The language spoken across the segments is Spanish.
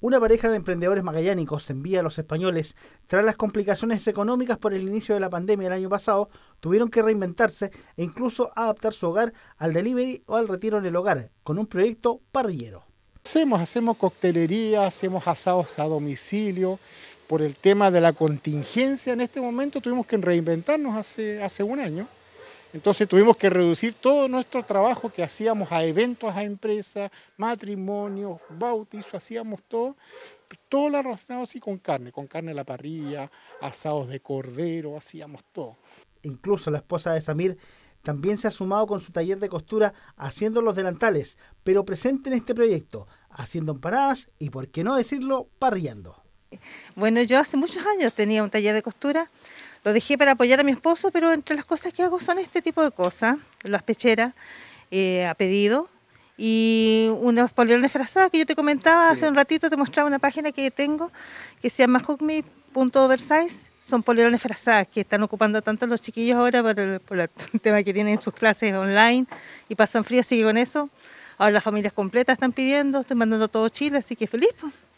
Una pareja de emprendedores magallánicos envía a los españoles, tras las complicaciones económicas por el inicio de la pandemia el año pasado, tuvieron que reinventarse e incluso adaptar su hogar al delivery o al retiro en el hogar, con un proyecto parrillero. Hacemos, hacemos coctelería, hacemos asados a domicilio. Por el tema de la contingencia, en este momento tuvimos que reinventarnos hace, hace un año. Entonces tuvimos que reducir todo nuestro trabajo que hacíamos a eventos, a empresas, matrimonios, bautizos, hacíamos todo, todo lo relacionado así con carne, con carne a la parrilla, asados de cordero, hacíamos todo. Incluso la esposa de Samir también se ha sumado con su taller de costura haciendo los delantales, pero presente en este proyecto, haciendo empanadas y, por qué no decirlo, parrillando. Bueno, yo hace muchos años tenía un taller de costura lo dejé para apoyar a mi esposo, pero entre las cosas que hago son este tipo de cosas, las pecheras eh, a pedido y unos polerones frazados que yo te comentaba hace un ratito, te mostraba una página que tengo que se llama hookme.oversize son polerones frazadas que están ocupando tanto los chiquillos ahora por el, tema que tienen en sus clases online y pasan frío, sigue con eso. Ahora las familias completas están pidiendo, estoy mandando todo Chile, así que feliz,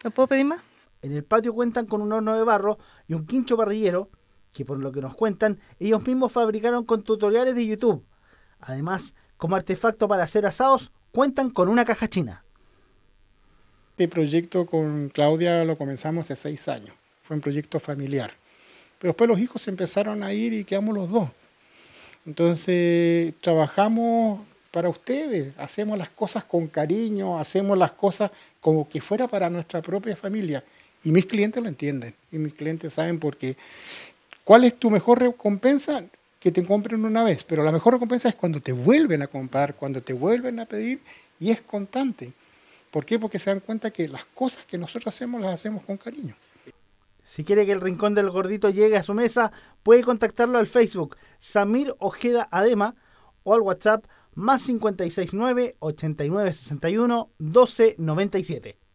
no puedo pedir más. En el patio cuentan con un horno de barro y un quincho barrillero que por lo que nos cuentan, ellos mismos fabricaron con tutoriales de YouTube. Además, como artefacto para hacer asados, cuentan con una caja china. Este proyecto con Claudia lo comenzamos hace seis años. Fue un proyecto familiar. Pero después los hijos empezaron a ir y quedamos los dos. Entonces, trabajamos para ustedes, hacemos las cosas con cariño, hacemos las cosas como que fuera para nuestra propia familia. Y mis clientes lo entienden, y mis clientes saben por qué. ¿Cuál es tu mejor recompensa? Que te compren una vez, pero la mejor recompensa es cuando te vuelven a comprar, cuando te vuelven a pedir y es constante. ¿Por qué? Porque se dan cuenta que las cosas que nosotros hacemos las hacemos con cariño. Si quiere que el rincón del gordito llegue a su mesa, puede contactarlo al Facebook Samir Ojeda Adema o al WhatsApp más 569 8961 1297.